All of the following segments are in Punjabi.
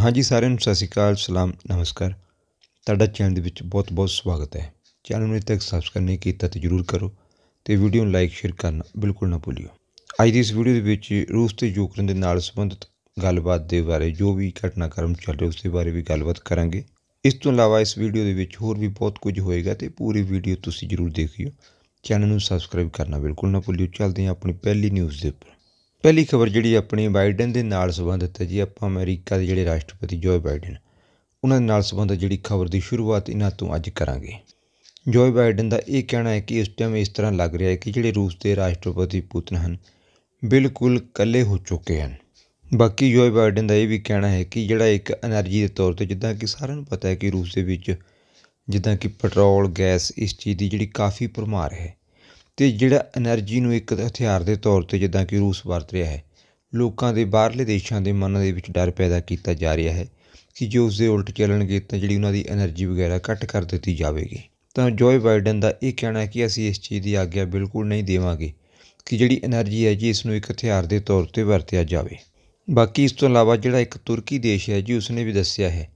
ਹਾਂਜੀ ਸਾਰਿਆਂ ਨੂੰ ਸਤਿ ਸ਼੍ਰੀ ਅਕਾਲ ਸਲਾਮ ਨਮਸਕਾਰ ਤੁਹਾਡਾ ਚੈਨਲ ਦੇ ਵਿੱਚ ਬਹੁਤ-ਬਹੁਤ ਸਵਾਗਤ ਹੈ ਚੈਨਲ ਨੂੰ ਅਜੇ ਸਬਸਕ੍ਰਾਈਬ ਨਹੀਂ ਕੀਤਾ ਤਾਂ ਜਰੂਰ ਕਰੋ ਤੇ ਵੀਡੀਓ ਨੂੰ ਲਾਈਕ ਸ਼ੇਅਰ ਕਰਨਾ ਬਿਲਕੁਲ ਨਾ ਭੁੱਲਿਓ ਅੱਜ ਦੀ ਇਸ ਵੀਡੀਓ ਦੇ ਵਿੱਚ ਰੂਸ ਤੇ ਯੂਕਰੇਨ ਦੇ ਨਾਲ ਸੰਬੰਧਿਤ ਗੱਲਬਾਤ ਦੇ ਬਾਰੇ ਜੋ ਵੀ ਘਟਨਾਕ੍ਰਮ ਚੱਲ ਰਿਹਾ ਉਸ ਦੇ ਬਾਰੇ ਵੀ ਗੱਲਬਾਤ ਕਰਾਂਗੇ ਇਸ ਤੋਂ ਇਲਾਵਾ ਇਸ ਵੀਡੀਓ ਦੇ ਵਿੱਚ ਹੋਰ ਵੀ ਬਹੁਤ ਕੁਝ ਹੋਏਗਾ ਤੇ ਪੂਰੀ ਵੀਡੀਓ ਤੁਸੀਂ ਜਰੂਰ ਦੇਖਿਓ ਚੈਨਲ ਨੂੰ ਸਬਸਕ੍ਰਾਈਬ ਕਰਨਾ ਬਿਲਕੁਲ ਨਾ ਭੁੱਲਿਓ ਚੱਲਦੇ ਹਾਂ ਆਪਣੀ ਪਹਿਲੀ ਨਿਊਜ਼ ਦੇ ਉੱਪਰ ਪਹਿਲੀ ਖਬਰ ਜਿਹੜੀ ਆਪਣੀ ਬਾਈਡਨ ਦੇ ਨਾਲ ਸੰਬੰਧਿਤ ਹੈ ਜੀ ਆਪਾਂ ਅਮਰੀਕਾ ਦੇ ਜਿਹੜੇ ਰਾਸ਼ਟਰਪਤੀ ਜੋ ਬਾਈਡਨ ਉਹਨਾਂ ਦੇ ਨਾਲ ਸੰਬੰਧਿਤ ਜਿਹੜੀ ਖਬਰ ਦੀ ਸ਼ੁਰੂਆਤ ਇਹਨਾਂ ਤੋਂ ਅੱਜ ਕਰਾਂਗੇ ਜੋ ਬਾਈਡਨ ਦਾ ਇਹ ਕਹਿਣਾ ਹੈ ਕਿ ਇਸ ਟਾਈਮ ਇਸ ਤਰ੍ਹਾਂ ਲੱਗ ਰਿਹਾ ਹੈ ਕਿ ਜਿਹੜੇ ਰੂਸ ਦੇ ਰਾਸ਼ਟਰਪਤੀ ਪੁਤਨ ਹਨ ਬਿਲਕੁਲ ਇਕੱਲੇ ਹੋ ਚੁੱਕੇ ਹਨ ਬਾਕੀ ਜੋ ਬਾਈਡਨ ਦਾ ਇਹ ਵੀ ਕਹਿਣਾ ਹੈ ਕਿ ਜਿਹੜਾ ਇੱਕ એનર્ਜੀ ਦੇ ਤੌਰ ਤੇ ਜਿੱਦਾਂ ਕਿ ਸਾਰਿਆਂ ਨੂੰ ਪਤਾ ਹੈ ਕਿ ਰੂਸ ਦੇ ਵਿੱਚ ਜਿੱਦਾਂ ਕਿ ਪੈਟਰੋਲ ਗੈਸ ਇਸ ਚੀਜ਼ ਦੀ ਜਿਹੜੀ ਕਾਫੀ ਭਰਮਾਰ ਹੈ ਤੇ ਜਿਹੜਾ એનર્ਜੀ ਨੂੰ ਇੱਕ ਹਥਿਆਰ ਦੇ ਤੌਰ 'ਤੇ ਜਿੱਦਾਂ ਕਿ ਰੂਸ ਵਰਤ ਰਿਹਾ ਹੈ ਲੋਕਾਂ ਦੇ ਬਾਹਰਲੇ ਦੇਸ਼ਾਂ ਦੇ ਮਨਾਂ ਦੇ ਵਿੱਚ ਡਰ ਪੈਦਾ ਕੀਤਾ ਜਾ ਰਿਹਾ ਹੈ ਕਿ ਜੇ ਉਸ ਦੇ ਉਲਟ ਚੱਲਣਗੇ ਤਾਂ ਜਿਹੜੀ ਉਹਨਾਂ ਦੀ એનર્ਜੀ ਵਗੈਰਾ ਘੱਟ ਕਰ ਦਿੱਤੀ ਜਾਵੇਗੀ ਤਾਂ ਜੋਏ ਬਾਈਡਨ ਦਾ ਇਹ ਕਹਿਣਾ ਹੈ ਕਿ ਅਸੀਂ ਇਸ ਚੀਜ਼ ਦੀ ਆਗਿਆ ਬਿਲਕੁਲ ਨਹੀਂ ਦੇਵਾਂਗੇ ਕਿ ਜਿਹੜੀ એનર્ਜੀ ਹੈ ਜੀ ਇਸ ਨੂੰ ਇੱਕ ਹਥਿਆਰ ਦੇ ਤੌਰ ਤੇ ਵਰਤਿਆ ਜਾਵੇ ਬਾਕੀ ਇਸ ਤੋਂ ਇਲਾਵਾ ਜਿਹੜਾ ਇੱਕ ਤੁਰਕੀ ਦੇਸ਼ ਹੈ ਜੀ ਉਸਨੇ ਵੀ ਦੱਸਿਆ ਹੈ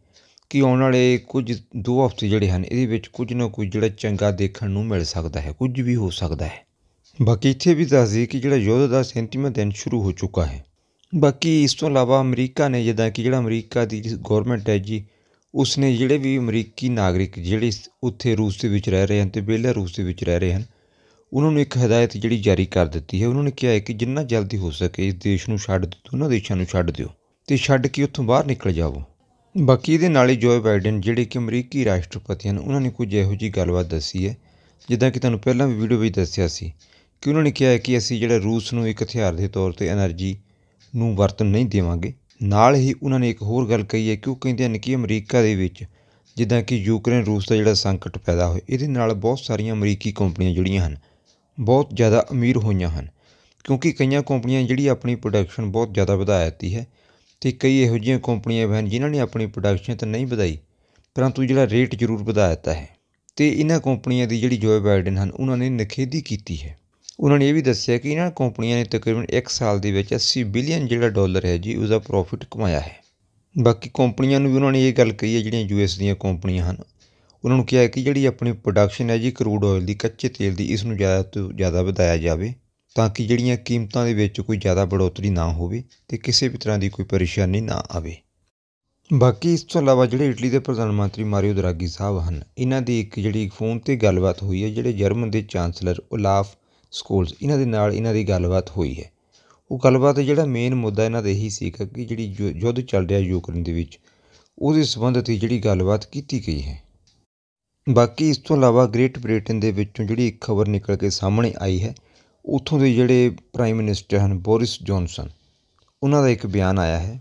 ਕਿ ਆਉਣ ਵਾਲੇ ਕੁਝ ਦੋ ਹਫ਼ਤੇ ਜਿਹੜੇ ਹਨ ਇਹਦੇ ਵਿੱਚ ਕੁਝ ਨਾ ਕੁਝ ਜਿਹੜਾ ਚੰਗਾ ਦੇਖਣ ਨੂੰ ਮਿਲ ਸਕਦਾ ਹੈ ਕੁਝ ਵੀ ਹੋ ਸਕਦਾ ਹੈ ਬਾਕੀ ਇੱਥੇ ਵੀ ਦੱਸ ਦਈਏ ਕਿ ਜਿਹੜਾ ਯੁੱਧ ਦਾ ਸੈਂਟੀਮੈਂਟ ਦਿਨ ਸ਼ੁਰੂ ਹੋ ਚੁੱਕਾ ਹੈ ਬਾਕੀ ਇਸ ਤੋਂ ਇਲਾਵਾ ਅਮਰੀਕਾ ਨੇ ਜਿੱਦਾਂ ਕਿ ਜਿਹੜਾ ਅਮਰੀਕਾ ਦੀ ਗਵਰਨਮੈਂਟ ਹੈ ਜੀ ਉਸਨੇ ਜਿਹੜੇ ਵੀ ਅਮਰੀਕੀ ਨਾਗਰਿਕ ਜਿਹੜੇ ਉੱਥੇ ਰੂਸ ਦੇ ਵਿੱਚ ਰਹਿ ਰਹੇ ਹਨ ਤੇ ਬੇਲਾਰੂਸ ਦੇ ਵਿੱਚ ਰਹਿ ਰਹੇ ਹਨ ਉਹਨਾਂ ਨੂੰ ਇੱਕ ਹਦਾਇਤ ਜਿਹੜੀ ਜਾਰੀ ਕਰ ਦਿੱਤੀ ਹੈ ਉਹਨਾਂ ਨੇ ਕਿਹਾ ਹੈ ਕਿ ਜਿੰਨਾ ਜਲਦੀ ਹੋ ਸਕੇ ਇਸ ਦੇਸ਼ ਨੂੰ ਛੱਡ ਦਿਓ ਉਹਨਾਂ ਦੇਸ਼ਾਂ ਨੂੰ ਛੱਡ ਦਿਓ ਤੇ ਛੱਡ ਕੇ ਉੱਥੋਂ ਬਾਹਰ ਨਿਕਲ ਜਾਵੋ ਬਾਕੀ ਦੇ ਨਾਲ ਹੀ ਜੋਏ ਬਾਈਡਨ ਜਿਹੜੇ ਕਿ ਅਮਰੀਕੀ ਰਾਸ਼ਟਰਪਤੀ ਹਨ ਉਹਨਾਂ ਨੇ ਕੁਝ ਇਹੋ ਜੀ ਗੱਲਬਾਤ ਦੱਸੀ ਹੈ ਜਿੱਦਾਂ ਕਿ ਤੁਹਾਨੂੰ ਪਹਿਲਾਂ ਵੀ ਵੀਡੀਓ ਵਿੱਚ ਦੱਸਿਆ ਸੀ ਕਿ ਉਹਨਾਂ ਨੇ ਕਿਹਾ ਹੈ ਕਿ ਅਸੀਂ ਜਿਹੜਾ ਰੂਸ ਨੂੰ ਇੱਕ ਹਥਿਆਰ ਦੇ ਤੌਰ ਤੇ એનર્ਜੀ ਨੂੰ ਵਰਤਣ ਨਹੀਂ ਦੇਵਾਂਗੇ ਨਾਲ ਹੀ ਉਹਨਾਂ ਨੇ ਇੱਕ ਹੋਰ ਗੱਲ ਕਹੀ ਹੈ ਕਿ ਉਹ ਕਹਿੰਦੇ ਹਨ ਕਿ ਅਮਰੀਕਾ ਦੇ ਵਿੱਚ ਜਿੱਦਾਂ ਕਿ ਯੂਕਰੇਨ ਰੂਸ ਦਾ ਜਿਹੜਾ ਸੰਕਟ ਪੈਦਾ ਹੋਇਆ ਇਹਦੇ ਨਾਲ ਬਹੁਤ ਸਾਰੀਆਂ ਅਮਰੀਕੀ ਕੰਪਨੀਆਂ ਜਿਹੜੀਆਂ ਹਨ ਬਹੁਤ ਜ਼ਿਆਦਾ ਅਮੀਰ ਹੋਈਆਂ ਹਨ ਕਿਉਂਕਿ ਕਈਆਂ ਕੰਪਨੀਆਂ ਜਿਹੜੀ ਆਪਣੀ ਪ੍ਰੋਡਕਸ਼ਨ ਬਹੁਤ ਜ਼ਿਆਦਾ ਵਧਾ ਦਿੱਤੀ ਹੈ ਤੇ ਕਈ ਇਹੋ ਜਿਹੀਆਂ ਕੰਪਨੀਆਂ ਹਨ ਜਿਨ੍ਹਾਂ ਨੇ ਆਪਣੀ ਪ੍ਰੋਡਕਸ਼ਨ ਤਾਂ ਨਹੀਂ ਵਧਾਈ ਪਰੰਤੂ ਜਿਹੜਾ ਰੇਟ ਜ਼ਰੂਰ ਵਧਾ ਦਿੱਤਾ ਹੈ ਤੇ ਇਹਨਾਂ ਕੰਪਨੀਆਂ ਦੀ ਜਿਹੜੀ ਜੋਏ ਬਾਈਡਨ ਹਨ ਉਹਨਾਂ ਨੇ ਨਿਖੇਦੀ ਕੀਤੀ ਹੈ ਉਹਨਾਂ ਨੇ ਇਹ ਵੀ ਦੱਸਿਆ ਕਿ ਇਹਨਾਂ ਕੰਪਨੀਆਂ ਨੇ ਤਕਰੀਬਨ 1 ਸਾਲ ਦੇ ਵਿੱਚ 80 ਬਿਲੀਅਨ ਜਿਹੜਾ ਡਾਲਰ ਹੈ ਜੀ ਉਹਦਾ ਪ੍ਰੋਫਿਟ ਕਮਾਇਆ ਹੈ ਬਾਕੀ ਕੰਪਨੀਆਂ ਨੂੰ ਵੀ ਉਹਨਾਂ ਨੇ ਇਹ ਗੱਲ ਕਹੀ ਹੈ ਜਿਹੜੀਆਂ ਯੂ ਐਸ ਦੀਆਂ ਕੰਪਨੀਆਂ ਹਨ ਉਹਨਾਂ ਨੂੰ ਕਿਹਾ ਕਿ ਜਿਹੜੀ ਆਪਣੀ ਪ੍ਰੋਡਕਸ਼ਨ ਹੈ ਜੀ ਕਰੂਡ ਆਇਲ ਦੀ ਕੱਚੇ ਤੇਲ ਦੀ ਇਸ ਨੂੰ ਜ਼ਿਆਦਾ ਤੋਂ ਜ਼ਿਆਦਾ ਵਧਾਇਆ ਜਾਵੇ ਤਾਂ ਕਿ ਜਿਹੜੀਆਂ ਕੀਮਤਾਂ ਦੇ ਵਿੱਚ ਕੋਈ ਜ਼ਿਆਦਾ ਬੜੋਤਰੀ ਨਾ ਹੋਵੇ ਤੇ ਕਿਸੇ ਵੀ ਤਰ੍ਹਾਂ ਦੀ ਕੋਈ ਪਰੇਸ਼ਾਨੀ ਨਾ ਆਵੇ ਬਾਕੀ ਇਸ ਤੋਂ ਇਲਾਵਾ ਜਿਹੜੇ ਇਟਲੀ ਦੇ ਪ੍ਰਧਾਨ ਮੰਤਰੀ ਮਾਰੀਓ ਦਰਾਗੀ ਸਾਹਿਬ ਹਨ ਇਹਨਾਂ ਦੀ ਇੱਕ ਜਿਹੜੀ ਫੋਨ ਤੇ ਗੱਲਬਾਤ ਹੋਈ ਹੈ ਜਿਹੜੇ ਜਰਮਨ ਦੇ ਚਾਂਸਲਰ ਉਲਾਫ ਸਕੂਲਸ ਇਹਨਾਂ ਦੇ ਨਾਲ ਇਹਨਾਂ ਦੀ ਗੱਲਬਾਤ ਹੋਈ ਹੈ ਉਹ ਗੱਲਬਾਤ ਜਿਹੜਾ ਮੇਨ ਮੁੱਦਾ ਇਹਨਾਂ ਦੇ ਹੀ ਸੀ ਕਿ ਜਿਹੜੀ ਯੁੱਧ ਚੱਲ ਰਿਹਾ ਯੂਕਰੇਨ ਦੇ ਵਿੱਚ ਉਹਦੇ ਸੰਬੰਧ ਤੇ ਜਿਹੜੀ ਗੱਲਬਾਤ ਕੀਤੀ ਗਈ ਹੈ ਬਾਕੀ ਇਸ ਤੋਂ ਇਲਾਵਾ ਗ੍ਰੇਟ ਬ੍ਰਿਟੇਨ ਦੇ ਵਿੱਚੋਂ ਜਿਹੜੀ ਇੱਕ ਖਬਰ ਨਿਕਲ ਕੇ ਸਾਹਮਣੇ ਆਈ ਹੈ ਉਥੋਂ ਦੇ ਜਿਹੜੇ ਪ੍ਰਾਈਮ ਮਿਨਿਸਟਰ ਹਨ ਬੋਰਿਸ ਜੌਨਸਨ ਉਹਨਾਂ ਦਾ ਇੱਕ ਬਿਆਨ ਆਇਆ ਹੈ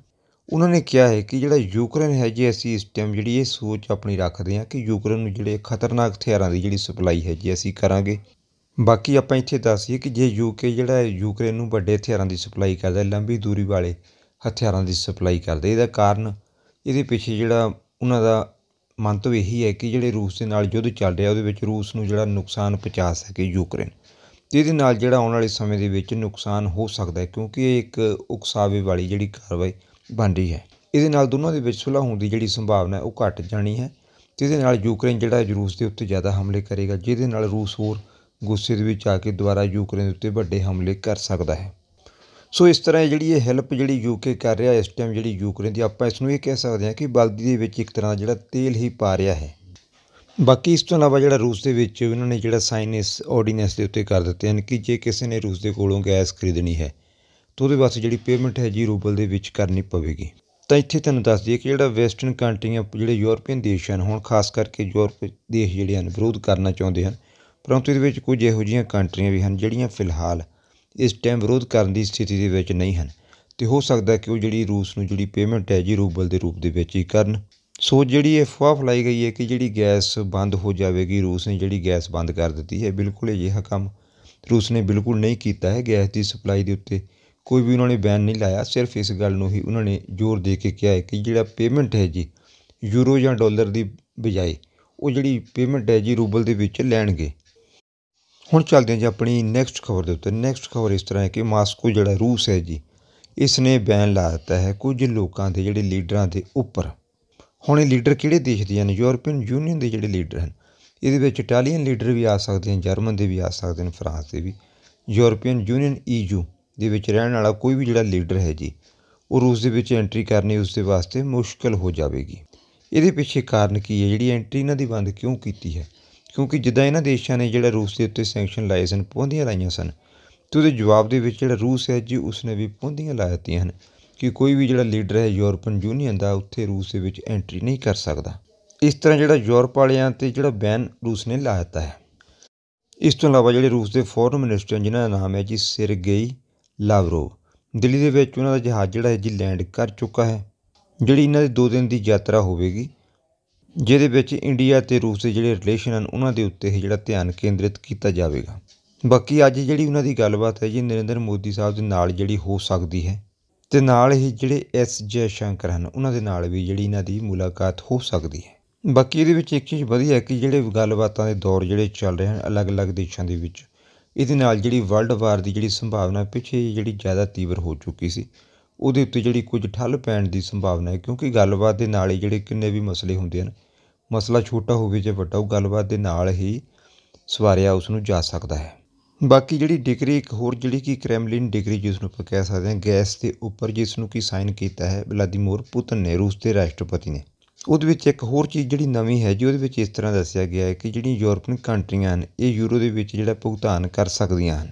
ਉਹਨਾਂ ਨੇ ਕਿਹਾ ਹੈ ਕਿ ਜਿਹੜਾ ਯੂਕਰੇਨ ਹੈ ਜੇ ਅਸੀਂ ਇਸ ਟਾਈਮ ਜਿਹੜੀ ਇਹ ਸੋਚ ਆਪਣੀ ਰੱਖਦੇ ਹਾਂ ਕਿ ਯੂਕਰੇਨ ਨੂੰ ਜਿਹੜੇ ਖਤਰਨਾਕ ਹਥਿਆਰਾਂ ਦੀ ਜਿਹੜੀ ਸਪਲਾਈ ਹੈ ਜੇ ਅਸੀਂ ਕਰਾਂਗੇ ਬਾਕੀ ਆਪਾਂ ਇੱਥੇ ਦੱਸੀਏ ਕਿ ਜੇ ਯੂਕੇ ਜਿਹੜਾ ਯੂਕਰੇਨ ਨੂੰ ਵੱਡੇ ਹਥਿਆਰਾਂ ਦੀ ਸਪਲਾਈ ਕਰਦਾ ਹੈ ਲੰਬੀ ਦੂਰੀ ਵਾਲੇ ਹਥਿਆਰਾਂ ਦੀ ਸਪਲਾਈ ਕਰਦਾ ਇਹਦਾ ਕਾਰਨ ਇਹਦੇ ਪਿੱਛੇ ਜਿਹੜਾ ਉਹਨਾਂ ਦਾ ਮੰਤਵ ਇਹੀ ਹੈ ਕਿ ਜਿਹੜੇ ਰੂਸ ਦੇ ਨਾਲ ਯੁੱਧ ਚੱਲ ਰਿਹਾ ਉਹਦੇ ਵਿੱਚ ਰੂਸ ਨੂੰ ਜਿਹੜਾ ਨੁਕਸਾਨ ਪਹੁੰਚਾ ਸਕੇ ਯੂਕਰੇਨ ਤੇ ਇਹਦੇ ਨਾਲ ਜਿਹੜਾ ਆਉਣ ਵਾਲੇ ਸਮੇਂ ਦੇ ਵਿੱਚ ਨੁਕਸਾਨ ਹੋ ਸਕਦਾ ਹੈ ਕਿਉਂਕਿ ਇਹ ਇੱਕ ਉਕਸਾਵੇ ਵਾਲੀ ਜਿਹੜੀ ਕਾਰਵਾਈ ਬਣ ਰਹੀ ਹੈ ਇਹਦੇ ਨਾਲ ਦੋਨਾਂ ਦੇ ਵਿੱਚ ਸੁਲਾ ਹੋਣ ਦੀ ਜਿਹੜੀ ਸੰਭਾਵਨਾ ਉਹ ਘਟ ਜਾਣੀ ਹੈ ਤੇ ਇਹਦੇ ਨਾਲ ਯੂਕਰੇਨ ਜਿਹੜਾ ਰੂਸ ਦੇ ਉੱਤੇ ਜ਼ਿਆਦਾ ਹਮਲੇ ਕਰੇਗਾ ਜਿਹਦੇ ਨਾਲ ਰੂਸ ਹੋਰ ਗੁੱਸੇ ਦੇ ਵਿੱਚ ਆ ਕੇ ਦੁਬਾਰਾ ਯੂਕਰੇਨ ਦੇ ਉੱਤੇ ਵੱਡੇ ਹਮਲੇ ਕਰ ਸਕਦਾ ਹੈ ਸੋ ਇਸ ਤਰ੍ਹਾਂ ਜਿਹੜੀ ਇਹ ਹੈਲਪ ਜਿਹੜੀ ਯੂਕੇ ਕਰ ਰਿਹਾ ਇਸ ਟਾਈਮ ਜਿਹੜੀ ਯੂਕਰੇਨ ਦੀ ਆਪਾਂ ਇਸ ਨੂੰ ਇਹ ਕਹਿ ਸਕਦੇ ਹਾਂ ਕਿ ਬਲਦੀ ਦੇ ਵਿੱਚ ਇੱਕ ਤਰ੍ਹਾਂ ਦਾ ਜਿਹੜਾ ਤੇਲ ਹੀ ਪਾ ਰਿਹਾ ਹੈ ਬਾਕੀ ਇਸ ਤੋਂ ਇਲਾਵਾ ਜਿਹੜਾ ਰੂਸ ਦੇ ਵਿੱਚ ਉਹਨਾਂ ਨੇ ਜਿਹੜਾ ਸਾਈਨ ਇਸ ਆਰਡੀਨੈਂਸ ਦੇ ਉੱਤੇ ਕਰ ਦਿੱਤੇ ਹਨ ਕਿ ਜੇ ਕਿਸੇ ਨੇ ਰੂਸ ਦੇ ਕੋਲੋਂ ਗੈਸ ਖਰੀਦਣੀ ਹੈ ਤਾਂ ਉਹਦੇ ਵਾਸਤੇ ਜਿਹੜੀ ਪੇਮੈਂਟ ਹੈ ਜੀ ਰੂਬਲ ਦੇ ਵਿੱਚ ਕਰਨੀ ਪਵੇਗੀ ਤਾਂ ਇੱਥੇ ਤੁਹਾਨੂੰ ਦੱਸ ਦਈਏ ਕਿ ਜਿਹੜਾ ਵੈਸਟਰਨ ਕੰਟਰੀਆਂ ਜਿਹੜੇ ਯੂਰਪੀਅਨ ਦੇਸ਼ ਹਨ ਹੁਣ ਖਾਸ ਕਰਕੇ ਯੂਰਪ ਦੇਸ਼ ਜਿਹੜੇ ਹਨ ਵਿਰੋਧ ਕਰਨਾ ਚਾਹੁੰਦੇ ਹਨ ਪਰੰਤੂ ਇਹਦੇ ਵਿੱਚ ਕੁਝ ਇਹੋ ਜਿਹੀਆਂ ਕੰਟਰੀਆਂ ਵੀ ਹਨ ਜਿਹੜੀਆਂ ਫਿਲਹਾਲ ਇਸ ਟਾਈਮ ਵਿਰੋਧ ਕਰਨ ਦੀ ਸਥਿਤੀ ਦੇ ਵਿੱਚ ਨਹੀਂ ਹਨ ਤੇ ਹੋ ਸਕਦਾ ਕਿ ਉਹ ਜਿਹੜੀ ਰੂਸ ਨੂੰ ਜਿਹੜੀ ਪੇਮੈਂਟ ਹੈ ਜੀ ਰੂਬਲ ਦੇ ਰੂਪ ਦੇ ਵਿੱਚ ਹੀ ਕਰਨ ਸੋ ਜਿਹੜੀ ਇਹ ਅਫਵਾਹ ਫਲਾਈ ਗਈ ਹੈ ਕਿ ਜਿਹੜੀ ਗੈਸ ਬੰਦ ਹੋ ਜਾਵੇਗੀ ਰੂਸ ਨੇ ਜਿਹੜੀ ਗੈਸ ਬੰਦ ਕਰ ਦਿੱਤੀ ਹੈ ਬਿਲਕੁਲ ਇਹ ਕੰਮ ਰੂਸ ਨੇ ਬਿਲਕੁਲ ਨਹੀਂ ਕੀਤਾ ਹੈ ਗੈਸ ਦੀ ਸਪਲਾਈ ਦੇ ਉੱਤੇ ਕੋਈ ਵੀ ਉਹਨਾਂ ਨੇ ਬੈਨ ਨਹੀਂ ਲਾਇਆ ਸਿਰਫ ਇਸ ਗੱਲ ਨੂੰ ਹੀ ਉਹਨਾਂ ਨੇ ਜ਼ੋਰ ਦੇ ਕੇ ਕਿਹਾ ਹੈ ਕਿ ਜਿਹੜਾ ਪੇਮੈਂਟ ਹੈ ਜੀ ਯੂਰੋ ਜਾਂ ਡਾਲਰ ਦੀ ਬਜਾਏ ਉਹ ਜਿਹੜੀ ਪੇਮੈਂਟ ਹੈ ਜੀ ਰੂਬਲ ਦੇ ਵਿੱਚ ਲੈਣਗੇ ਹੁਣ ਚੱਲਦੇ ਹਾਂ ਜੀ ਆਪਣੀ ਨੈਕਸਟ ਖਬਰ ਦੇ ਉੱਤੇ ਨੈਕਸਟ ਖਬਰ ਇਸ ਤਰ੍ਹਾਂ ਹੈ ਕਿ ਮਾਸਕੋ ਜਿਹੜਾ ਰੂਸ ਹੈ ਜੀ ਇਸ ਨੇ ਬੈਨ ਲਾ ਦਿੱਤਾ ਹੈ ਕੁਝ ਲੋਕਾਂ ਦੇ ਜਿਹੜੇ ਲੀਡਰਾਂ ਦੇ ਉੱਪਰ ਹੁਣ ਇਹ ਲੀਡਰ ਕਿਹੜੇ ਦੇਸ਼ ਦੇ ਹਨ ਯੂਰਪੀਅਨ ਯੂਨੀਅਨ ਦੇ ਜਿਹੜੇ ਲੀਡਰ ਹਨ ਇਹਦੇ ਵਿੱਚ ਇਟਾਲੀਅਨ ਲੀਡਰ ਵੀ ਆ ਸਕਦੇ ਨੇ ਜਰਮਨ ਦੇ ਵੀ ਆ ਸਕਦੇ ਨੇ ਫਰਾਂਸ ਦੇ ਵੀ ਯੂਰਪੀਅਨ ਯੂਨੀਅਨ ਈਯੂ ਦੇ ਵਿੱਚ ਰਹਿਣ ਵਾਲਾ ਕੋਈ ਵੀ ਜਿਹੜਾ ਲੀਡਰ ਹੈ ਜੀ ਉਹ ਰੂਸ ਦੇ ਵਿੱਚ ਐਂਟਰੀ ਕਰਨੀ ਉਸ ਦੇ ਵਾਸਤੇ ਮੁਸ਼ਕਲ ਹੋ ਜਾਵੇਗੀ ਇਹਦੇ ਪਿੱਛੇ ਕਾਰਨ ਕੀ ਹੈ ਜਿਹੜੀ ਐਂਟਰੀ ਇਹਨਾਂ ਦੀ ਬੰਦ ਕਿਉਂ ਕੀਤੀ ਹੈ ਕਿਉਂਕਿ ਜਿੱਦਾਂ ਇਹਨਾਂ ਦੇਸ਼ਾਂ ਨੇ ਜਿਹੜਾ ਰੂਸ ਦੇ ਉੱਤੇ ਸੈਂਕਸ਼ਨ ਲਾਏ ਸਨ ਪੌਂਦੀਆਂ ਲਾਈਆਂ ਸਨ ਤੇ ਉਹਦੇ ਜਵਾਬ ਦੇ ਵਿੱਚ ਜਿਹੜਾ ਰੂਸ ਹੈ ਜੀ ਉਸਨੇ ਵੀ ਪੌਂਦੀਆਂ ਲਾ ਦਿੱਤੀਆਂ ਹਨ ਕਿ ਕੋਈ ਵੀ ਜਿਹੜਾ ਲੀਡਰ ਹੈ ਯੂਰਪੀਅਨ ਯੂਨੀਅਨ ਦਾ ਉੱਥੇ ਰੂਸ ਦੇ ਵਿੱਚ ਐਂਟਰੀ ਨਹੀਂ ਕਰ ਸਕਦਾ ਇਸ ਤਰ੍ਹਾਂ ਜਿਹੜਾ ਯੂਰਪ ਵਾਲਿਆਂ 'ਤੇ ਜਿਹੜਾ ਬੈਨ ਰੂਸ ਨੇ ਲਾ ਦਿੱਤਾ ਹੈ ਇਸ ਤੋਂ ਇਲਾਵਾ ਜਿਹੜੇ ਰੂਸ ਦੇ ਫੋਰਨ ਮਿਨਿਸਟਰ ਜਿਨ੍ਹਾਂ ਦਾ ਨਾਮ ਹੈ ਜੀ ਸਰਗੇਈ ਲਾਵਰੋਵ ਦਿੱਲੀ ਦੇ ਵਿੱਚ ਉਹਨਾਂ ਦਾ ਜਹਾਜ਼ ਜਿਹੜਾ ਹੈ ਜੀ ਲੈਂਡ ਕਰ ਚੁੱਕਾ ਹੈ ਜਿਹੜੀ ਇਹਨਾਂ ਦੀ 2 ਦਿਨ ਦੀ ਯਾਤਰਾ ਹੋਵੇਗੀ ਜਿਹਦੇ ਵਿੱਚ ਇੰਡੀਆ ਤੇ ਰੂਸ ਦੇ ਜਿਹੜੇ ਰਿਲੇਸ਼ਨ ਹਨ ਉਹਨਾਂ ਦੇ ਉੱਤੇ ਇਹ ਜਿਹੜਾ ਧਿਆਨ ਕੇਂਦਰਿਤ ਕੀਤਾ ਜਾਵੇਗਾ ਬਾਕੀ ਅੱਜ ਜਿਹੜੀ ਉਹਨਾਂ ਦੀ ਗੱਲਬਾਤ ਹੈ ਜੀ ਨਰਿੰਦਰ ਮੋਦੀ ਸਾਹਿਬ ਦੇ ਨਾਲ ਜਿਹੜੀ ਹੋ ਸਕਦੀ ਹੈ ਤੇ ਨਾਲ ਹੀ ਜਿਹੜੇ ਐਸ ਜੇ ਸ਼ੰਕਰ ਹਨ ਉਹਨਾਂ ਦੇ ਨਾਲ ਵੀ ਜਿਹੜੀ ਇਹਨਾਂ ਦੀ ਮੁਲਾਕਾਤ ਹੋ ਸਕਦੀ ਹੈ ਬਾਕੀ ਇਹਦੇ ਵਿੱਚ ਇੱਕ ਚੀਜ਼ ਵਧੀਆ ਕਿ ਜਿਹੜੇ ਗੱਲਬਾਤਾਂ ਦੇ ਦੌਰ ਜਿਹੜੇ ਚੱਲ ਰਹੇ ਹਨ ਅਲੱਗ-ਅਲੱਗ ਦੇਸ਼ਾਂ ਦੇ ਵਿੱਚ ਇਹਦੇ ਨਾਲ ਜਿਹੜੀ ਵਰਲਡ ਵਾਰ ਦੀ ਜਿਹੜੀ ਸੰਭਾਵਨਾ ਪਿੱਛੇ ਜਿਹੜੀ ਜ਼ਿਆਦਾ ਤੀਬਰ ਹੋ ਚੁੱਕੀ ਸੀ ਉਹਦੇ ਉੱਤੇ ਜਿਹੜੀ ਕੁਝ ਠੱਲ ਪੈਣ ਦੀ ਸੰਭਾਵਨਾ ਹੈ ਕਿਉਂਕਿ ਗੱਲਬਾਤ ਦੇ ਨਾਲ ਹੀ ਜਿਹੜੇ ਕਿੰਨੇ ਵੀ ਮਸਲੇ ਹੁੰਦੇ ਹਨ ਮਸਲਾ ਛੋਟਾ ਹੋਵੇ ਜਾਂ ਵੱਡਾ ਉਹ ਗੱਲਬਾਤ ਦੇ ਨਾਲ ਹੀ ਸਵਾਰਿਆ ਉਸ ਨੂੰ ਜਾ ਸਕਦਾ ਹੈ ਬਾਕੀ ਜਿਹੜੀ ਡਿਗਰੀ ਇੱਕ ਹੋਰ ਜਿਹੜੀ ਕਿ ਕ੍ਰੈਮਲਿਨ ਡਿਗਰੀ ਜਿਸ ਨੂੰ ਆਪਾਂ ਕਹਿ ਸਕਦੇ ਹਾਂ ਗੈਸ ਦੇ ਉੱਪਰ ਜਿਸ ਨੂੰ ਕਿ ਸਾਈਨ ਕੀਤਾ ਹੈ ਵਲਾਦੀਮੋਰ ਪੁਤਨ ਨੇ ਰੂਸ ਦੇ ਰਾਸ਼ਟਰਪਤੀ ਨੇ ਉਹਦੇ ਵਿੱਚ ਇੱਕ ਹੋਰ ਚੀਜ਼ ਜਿਹੜੀ ਨਵੀਂ ਹੈ ਜੀ ਉਹਦੇ ਵਿੱਚ ਇਸ ਤਰ੍ਹਾਂ ਦੱਸਿਆ ਗਿਆ ਹੈ ਕਿ ਜਿਹੜੀਆਂ ਯੂਰਪੀਅਨ ਕੰਟਰੀਆਂ ਹਨ ਇਹ ਯੂਰੋ ਦੇ ਵਿੱਚ ਜਿਹੜਾ ਭੁਗਤਾਨ ਕਰ ਸਕਦੀਆਂ ਹਨ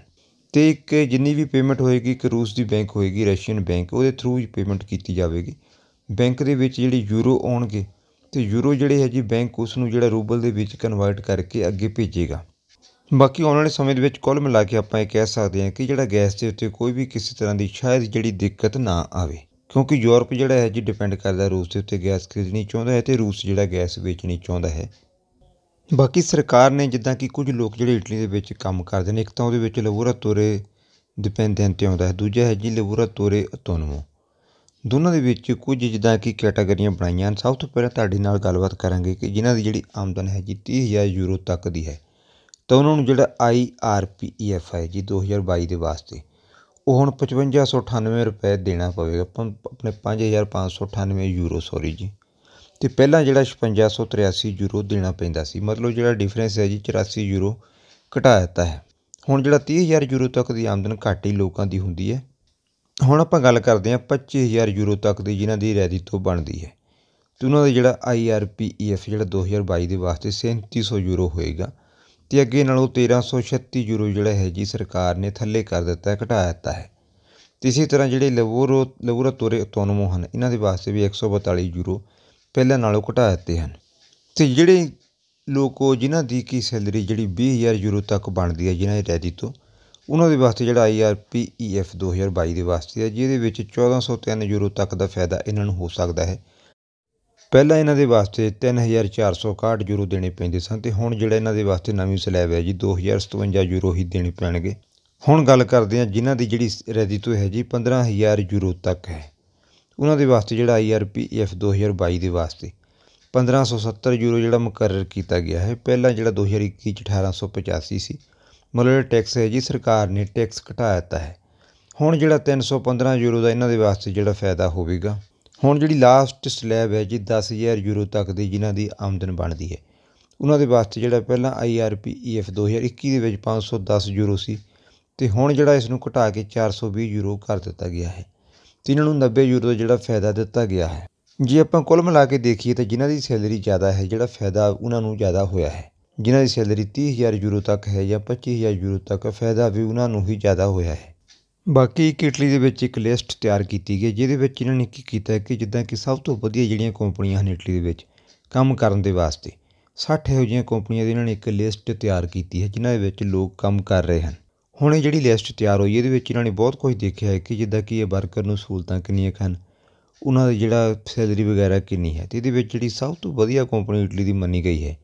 ਤੇ ਇੱਕ ਜਿੰਨੀ ਵੀ ਪੇਮੈਂਟ ਹੋਏਗੀ ਇੱਕ ਰੂਸ ਦੀ ਬੈਂਕ ਹੋਏਗੀ ਰਸ਼ੀਅਨ ਬੈਂਕ ਉਹਦੇ ਥਰੂ ਹੀ ਪੇਮੈਂਟ ਕੀਤੀ ਜਾਵੇਗੀ ਬੈਂਕ ਦੇ ਵਿੱਚ ਜਿਹੜੇ ਯੂਰੋ ਆਉਣਗੇ ਤੇ ਯੂਰੋ ਜਿਹੜੇ ਹੈ ਜੀ ਬੈਂਕ ਉਸ ਨੂੰ ਜਿਹੜਾ ਰੂਬਲ ਦੇ ਵਿੱਚ ਕਨਵਰਟ ਕਰਕੇ ਅੱਗੇ ਭੇਜੇਗਾ ਬਾਕੀ ਆਉਣ ਵਾਲੇ ਸਮੇਂ ਦੇ ਵਿੱਚ ਕੁੱਲ ਮਿਲਾ ਕੇ ਆਪਾਂ ਇਹ ਕਹਿ ਸਕਦੇ ਹਾਂ ਕਿ ਜਿਹੜਾ ਗੈਸ ਦੇ ਉੱਤੇ ਕੋਈ ਵੀ ਕਿਸੇ ਤਰ੍ਹਾਂ ਦੀ ਸ਼ਾਇਦ ਜਿਹੜੀ ਦਿੱਕਤ ਨਾ ਆਵੇ ਕਿਉਂਕਿ ਯੂਰਪ ਜਿਹੜਾ ਹੈ ਜੀ ਡਿਪੈਂਡ ਕਰਦਾ ਰੂਸ ਦੇ ਉੱਤੇ ਗੈਸ ਖਰੀਦਣੀ ਚਾਹੁੰਦਾ ਹੈ ਤੇ ਰੂਸ ਜਿਹੜਾ ਗੈਸ ਵੇਚਣੀ ਚਾਹੁੰਦਾ ਹੈ ਬਾਕੀ ਸਰਕਾਰ ਨੇ ਜਿੱਦਾਂ ਕਿ ਕੁਝ ਲੋਕ ਜਿਹੜੇ ਇਟਲੀ ਦੇ ਵਿੱਚ ਕੰਮ ਕਰਦੇ ਨੇ ਇੱਕ ਤਾਂ ਉਹਦੇ ਵਿੱਚ ਲਵੋਰਾ ਤੋਰੇ ਡਿਪੈਂਡੈਂਟ ਆਉਂਦਾ ਹੈ ਦੂਜਾ ਹੈ ਜੀ ਲਵੋਰਾ ਤੋਰੇ ਅਟੋਨਮੋ ਦੋਨਾਂ ਦੇ ਵਿੱਚ ਕੁਝ ਜਿੱਦਾਂ ਕਿ ਕੈਟਾਗਰੀਆਂ ਬਣਾਈਆਂ ਹਨ ਸਭ ਤੋਂ ਪਹਿਲਾਂ ਤੁਹਾਡੇ ਨਾਲ ਗੱਲਬਾਤ ਕਰਾਂਗੇ ਕਿ ਜਿਨ੍ਹਾਂ ਦੀ ਜਿਹੜੀ ਆਮਦਨ ਹੈ ਜੀ 30000 ਯੂਰੋ ਤੱਕ ਦੀ ਹੈ ਤਾਂ ਉਹਨਾਂ ਨੂੰ ਜਿਹੜਾ I R P E F ਹੈ ਜੀ 2022 ਦੇ ਵਾਸਤੇ ਉਹ ਹੁਣ 5598 ਰੁਪਏ ਦੇਣਾ ਪਵੇਗਾ ਆਪਾਂ ਆਪਣੇ 5598 ਯੂਰੋ ਸੋਰੀ ਜੀ ਤੇ ਪਹਿਲਾਂ ਜਿਹੜਾ 5683 ਯੂਰੋ ਦੇਣਾ ਪੈਂਦਾ ਸੀ ਮਤਲਬ ਜਿਹੜਾ ਡਿਫਰੈਂਸ ਹੈ ਜੀ 84 ਯੂਰੋ ਘਟਾ ਦਿੱਤਾ ਹੈ ਹੁਣ ਜਿਹੜਾ 30000 ਯੂਰੋ ਤੱਕ ਦੀ ਆਮਦਨ ਘੱਟ ਹੀ ਲੋਕਾਂ ਦੀ ਹੁੰਦੀ ਹੈ ਹੁਣ ਆਪਾਂ ਗੱਲ ਕਰਦੇ ਹਾਂ 25000 ਯੂਰੋ ਤੱਕ ਦੀ ਜਿਨ੍ਹਾਂ ਦੀ ਰੈਦੀ ਤੋਂ ਬਣਦੀ ਹੈ ਤੇ ਉਹਨਾਂ ਦਾ ਜਿਹੜਾ ਆਈ ਆਰ ਪੀ ਐਫ ਜਿਹੜਾ 2022 ਦੇ ਵਾਸਤੇ 3700 ਯੂਰੋ ਹੋਏਗਾ ਤੇ ਅੱਗੇ ਨਾਲੋਂ 1336 ਯੂਰੋ ਜਿਹੜਾ ਹੈ ਜੀ ਸਰਕਾਰ ਨੇ ਥੱਲੇ ਕਰ ਦਿੱਤਾ ਹੈ ਘਟਾ ਦਿੱਤਾ ਹੈ ਤੇ ਇਸੇ ਤਰ੍ਹਾਂ ਜਿਹੜੇ ਲਬੋਰੋ ਤੋਰੇ ਅਤੋਨਮੋ ਹਨ ਇਹਨਾਂ ਦੇ ਵਾਸਤੇ ਵੀ 142 ਯੂਰੋ ਪਹਿਲਾਂ ਨਾਲੋਂ ਘਟਾ ਦਿੱਤੇ ਹਨ ਤੇ ਜਿਹੜੇ ਲੋਕੋ ਜਿਨ੍ਹਾਂ ਦੀ ਕੀ ਸੈਲਰੀ ਜਿਹੜੀ 20000 ਯੂਰੋ ਤੱਕ ਬਣਦੀ ਹੈ ਜਿਨ੍ਹਾਂ ਦੇ ਰੈਦੀ ਤੋਂ ਉਹਨਾਂ ਦੇ ਵਾਸਤੇ ਜਿਹੜਾ ਆਈ 2022 ਦੇ ਵਾਸਤੇ ਹੈ ਜਿਹਦੇ ਵਿੱਚ 1403 ਯੂਰੋ ਤੱਕ ਦਾ ਫਾਇਦਾ ਇਹਨਾਂ ਨੂੰ ਹੋ ਸਕਦਾ ਹੈ ਪਹਿਲਾਂ ਇਹਨਾਂ ਦੇ ਵਾਸਤੇ 3461 ਯੂਰੋ ਦੇਣੇ ਪੈਂਦੇ ਸਨ ਤੇ ਹੁਣ ਜਿਹੜਾ ਇਹਨਾਂ ਦੇ ਵਾਸਤੇ ਨਵੀਂ ਸਲੈਬ ਹੈ ਜੀ 2057 ਯੂਰੋ ਹੀ ਦੇਣੇ ਪੈਣਗੇ ਹੁਣ ਗੱਲ ਕਰਦੇ ਹਾਂ ਜਿਨ੍ਹਾਂ ਦੀ ਜਿਹੜੀ ਤੋਂ ਹੈ ਜੀ 15000 ਯੂਰੋ ਤੱਕ ਹੈ ਉਹਨਾਂ ਦੇ ਵਾਸਤੇ ਜਿਹੜਾ IRPF ਐਫ 2022 ਦੇ ਵਾਸਤੇ 1570 ਯੂਰੋ ਜਿਹੜਾ ਮੁਕਰਰ ਕੀਤਾ ਗਿਆ ਹੈ ਪਹਿਲਾਂ ਜਿਹੜਾ 2021 ਚ 1885 ਸੀ ਮਤਲਬ ਟੈਕਸ ਹੈ ਜੀ ਸਰਕਾਰ ਨੇ ਟੈਕਸ ਘਟਾਇਆ ਤਾ ਹੈ ਹੁਣ ਜਿਹੜਾ 315 ਯੂਰੋ ਦਾ ਇਹਨਾਂ ਦੇ ਵਾਸਤੇ ਜਿਹੜਾ ਫਾਇਦਾ ਹੋਵੇਗਾ ਹੁਣ ਜਿਹੜੀ ਲਾਸਟ ਸਲੈਬ ਹੈ ਜੀ 10000 ਯੂਰੋ ਤੱਕ ਦੀ ਜਿਨ੍ਹਾਂ ਦੀ ਆਮਦਨ ਬਣਦੀ ਹੈ ਉਹਨਾਂ ਦੇ ਵਾਸਤੇ ਜਿਹੜਾ ਪਹਿਲਾਂ ਆਈਆਰਪੀਈਐਫ e 2021 ਦੇ ਵਿੱਚ 510 ਯੂਰੋ ਸੀ ਤੇ ਹੁਣ ਜਿਹੜਾ ਇਸ ਨੂੰ ਘਟਾ ਕੇ 420 ਯੂਰੋ ਕਰ ਦਿੱਤਾ ਗਿਆ ਹੈ ਤੇ ਇਹਨਾਂ ਨੂੰ 90 ਯੂਰੋ ਦਾ ਜਿਹੜਾ ਫਾਇਦਾ ਦਿੱਤਾ ਗਿਆ ਹੈ ਜੇ ਆਪਾਂ ਕੁੱਲ ਮਿਲਾ ਕੇ ਦੇਖੀਏ ਤਾਂ ਜਿਨ੍ਹਾਂ ਦੀ ਸੈਲਰੀ ਜ਼ਿਆਦਾ ਹੈ ਜਿਹੜਾ ਫਾਇਦਾ ਉਹਨਾਂ ਨੂੰ ਜ਼ਿਆਦਾ ਹੋਇਆ ਹੈ ਜਿਨ੍ਹਾਂ ਦੀ ਸੈਲਰੀ 30000 ਯੂਰੋ ਤੱਕ ਹੈ ਜਾਂ 25000 ਯੂਰੋ ਤੱਕ ਫਾਇਦਾ ਵੀ ਉਹਨਾਂ ਨੂੰ ਹੀ ਜ਼ਿਆਦਾ ਹੋਇਆ ਹੈ ਬਾਕੀ ਇੱਕ ਇਟਲੀ ਦੇ ਵਿੱਚ ਇੱਕ ਲਿਸਟ ਤਿਆਰ ਕੀਤੀ ਗਈ ਜਿਹਦੇ ਵਿੱਚ ਇਹਨਾਂ ਨੇ ਕੀ ਕੀਤਾ ਕਿ ਜਿੱਦਾਂ ਕਿ ਸਭ ਤੋਂ ਵਧੀਆ ਜਿਹੜੀਆਂ ਕੰਪਨੀਆਂ ਹਨ ਇਟਲੀ ਦੇ ਵਿੱਚ ਕੰਮ ਕਰਨ ਦੇ ਵਾਸਤੇ 60 ਇਹੋ ਜਿਹੀਆਂ ਕੰਪਨੀਆਂ ਦੀ ਇਹਨਾਂ ਨੇ ਇੱਕ ਲਿਸਟ ਤਿਆਰ ਕੀਤੀ ਹੈ ਜਿਨ੍ਹਾਂ ਦੇ ਵਿੱਚ ਲੋਕ ਕੰਮ ਕਰ ਰਹੇ ਹਨ ਹੁਣ ਇਹ ਜਿਹੜੀ ਲਿਸਟ ਤਿਆਰ ਹੋਈ ਇਹਦੇ ਵਿੱਚ ਇਹਨਾਂ ਨੇ ਬਹੁਤ ਕੁਝ ਦੇਖਿਆ ਹੈ ਕਿ ਜਿੱਦਾਂ ਕਿ ਇਹ ਵਰਕਰ ਨੂੰ ਸਹੂਲਤਾਂ ਕਿੰਨੀਆਂ ਹਨ ਉਹਨਾਂ ਦਾ ਜਿਹੜਾ ਸੈਲਰੀ ਵਗੈਰਾ ਕਿੰਨੀ ਹੈ ਤੇ ਇਹਦੇ ਵਿੱਚ ਜਿਹੜੀ ਸਭ ਤੋਂ ਵਧੀਆ ਕੰਪਨੀ ਇਟਲੀ ਦੀ ਮੰਨੀ ਗਈ ਹੈ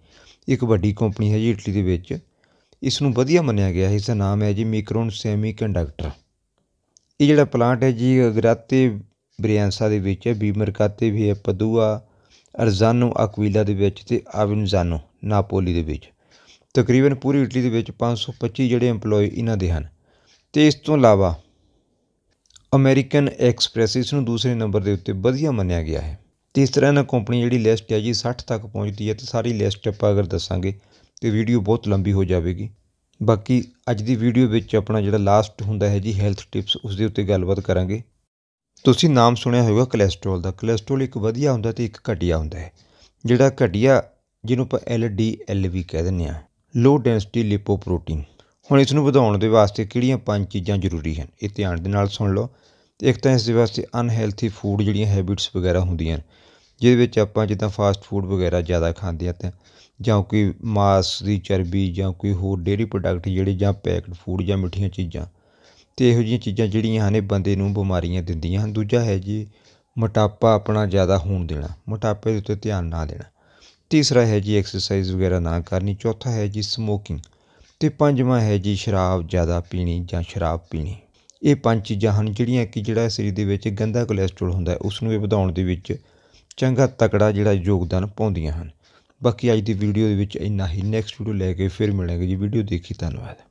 ਇੱਕ ਵੱਡੀ ਕੰਪਨੀ ਹੈ ਜੀ ਇਟਲੀ ਦੇ ਵਿੱਚ ਇਸ ਨੂੰ ਵਧੀਆ ਮੰਨਿਆ ਗਿਆ ਹੈ ਇਸ ਦਾ ਨਾਮ ਹੈ ਜੀ ਮਾਈਕਰੋਨ ਸੈਮੀ ਕੰਡਕਟਰ ਇਹ ਜਿਹੜਾ ਪਲਾਂਟ ਹੈ ਜੀ ਅਗਰਾਤੇ ਬ੍ਰਿਆਂਸਾ ਦੇ ਵਿੱਚ ਹੈ ਬੀਮਰਕਾਤੇ ਵੀ ਹੈ ਪਦੂਆ ਅਰਜ਼ਾਨੋ ਅਕਵੀਲਾ ਦੇ ਵਿੱਚ ਤੇ ਆਵਿਨਜ਼ਾਨੋ ਨਾਪੋਲੀ ਦੇ ਵਿੱਚ ਤਕਰੀਬਨ ਪੂਰੀ ਇਟਲੀ ਦੇ ਵਿੱਚ 525 ਜਿਹੜੇ EMPLOYE ਇਹਨਾਂ ਦੇ ਹਨ ਤੇ ਇਸ ਤੋਂ ਇਲਾਵਾ ਅਮਰੀਕਨ ਐਕਸਪ੍ਰੈਸ ਇਸ ਨੂੰ ਦੂਸਰੇ ਨੰਬਰ ਦੇ ਉੱਤੇ ਵਧੀਆ ਮੰਨਿਆ ਗਿਆ ਹੈ ਤੇ ਇਸ ਤਰ੍ਹਾਂ ਨਾਲ ਕੰਪਨੀ ਜਿਹੜੀ ਲਿਸਟ ਹੈ ਜੀ 60 ਤੱਕ ਪਹੁੰਚਦੀ ਹੈ ਤੇ ਸਾਰੀ ਲਿਸਟ ਆਪਾਂ ਅਗਰ ਦੱਸਾਂਗੇ ਤੇ ਵੀਡੀਓ ਬਹੁਤ ਲੰਬੀ ਹੋ ਜਾਵੇਗੀ ਬਾਕੀ ਅੱਜ ਦੀ ਵੀਡੀਓ ਵਿੱਚ ਆਪਣਾ ਜਿਹੜਾ ਲਾਸਟ ਹੁੰਦਾ ਹੈ ਜੀ ਹੈਲਥ ਟਿਪਸ ਉਸ ਦੇ ਉੱਤੇ ਗੱਲਬਾਤ ਕਰਾਂਗੇ ਤੁਸੀਂ ਨਾਮ ਸੁਣਿਆ ਹੋਵੇਗਾ ਕੋਲੇਸਟ੍ਰੋਲ ਦਾ ਕੋਲੇਸਟ੍ਰੋਲ ਇੱਕ ਵਧੀਆ ਹੁੰਦਾ ਤੇ ਇੱਕ ਘਟਿਆ ਹੁੰਦਾ ਹੈ ਜਿਹੜਾ ਘਟਿਆ ਜਿਹਨੂੰ ਆਪਾਂ ਐਲਡੀਐਲ ਵੀ ਕਹਿ ਦਿੰਦੇ ਆ ਲੋ ਡੈਂਸਿਟੀ ਲਿਪੋਪ੍ਰੋਟੀਨ ਹੁਣ ਇਸ ਨੂੰ ਵਧਾਉਣ ਦੇ ਵਾਸਤੇ ਕਿਹੜੀਆਂ ਪੰਜ ਚੀਜ਼ਾਂ ਜ਼ਰੂਰੀ ਹਨ ਇਹ ਧਿਆਨ ਦੇ ਨਾਲ ਸੁਣ ਲਓ ਇੱਕ ਤਾਂ ਇਸ ਦੇ ਵਾਸਤੇ ਅਨਹੈਲਥੀ ਫੂਡ ਜਿਹੜੀਆਂ ਹੈਬਿਟਸ ਵਗੈਰਾ ਹੁੰਦੀਆਂ ਜਿਹਦੇ ਵਿੱਚ ਆਪਾਂ ਜਿੱਦਾਂ ਫਾਸਟ ਫੂਡ ਵਗੈਰਾ ਜ਼ਿਆਦਾ ਖਾਂਦੇ ਆ ਤਾਂ ਜਾਂ ਕੋਈ ਮਾਸ ਦੀ ਚਰਬੀ ਜਾਂ ਕੋਈ ਹੋਰ ਡੇਅਰੀ ਪ੍ਰੋਡਕਟ ਜਿਹੜੇ ਜਾਂ ਪੈਕਡ ਫੂਡ ਜਾਂ ਮਿੱਠੀਆਂ ਚੀਜ਼ਾਂ ਅਤੇ ਇਹੋ ਜਿਹੀਆਂ ਚੀਜ਼ਾਂ ਜਿਹੜੀਆਂ ਹਨ ਇਹ ਬੰਦੇ ਨੂੰ ਬਿਮਾਰੀਆਂ ਦਿੰਦੀਆਂ ਹਨ ਦੂਜਾ ਹੈ ਜੀ ਮੋਟਾਪਾ ਆਪਣਾ ਜ਼ਿਆਦਾ ਹੋਣ ਦੇਣਾ ਮੋਟਾਪੇ ਦੇ ਉੱਤੇ ਧਿਆਨ ਨਾ ਦੇਣਾ ਤੀਸਰਾ ਹੈ ਜੀ ਐਕਸਰਸਾਈਜ਼ ਵਗੈਰਾ ਨਾ ਕਰਨੀ ਚੌਥਾ ਹੈ ਜੀ ਸਮੋਕਿੰਗ ਅਤੇ ਪੰਜਵਾਂ ਹੈ ਜੀ ਸ਼ਰਾਬ ਜ਼ਿਆਦਾ ਪੀਣੀ ਜਾਂ ਸ਼ਰਾਬ ਪੀਣੀ ਇਹ ਪੰਜ ਚੀਜ਼ਾਂ ਹਨ ਜਿਹੜੀਆਂ ਕਿ ਜਿਹੜਾ ਸਰੀਰ ਦੇ ਵਿੱਚ ਗੰਦਾ ਕੋਲੇਸਟ੍ਰੋਲ ਹੁੰਦਾ ਉਸ ਨੂੰ ਵਧਾਉਣ ਦੇ ਵਿੱਚ ਚੰਗਾ ਤਕੜਾ ਜਿਹੜਾ ਯੋਗਦਾਨ ਪਾਉਂਦੀਆਂ ਹਨ ਬਾਕੀ ਅੱਜ ਦੀ ਵੀਡੀਓ ਦੇ ਵਿੱਚ ਇੰਨਾ ਹੀ ਨੈਕਸਟ ਵੀਡੀਓ ਲੈ ਕੇ ਫਿਰ ਮਿਲਾਂਗੇ ਜੀ ਵੀਡੀਓ ਦੇਖੀ ਧੰਨਵਾਦ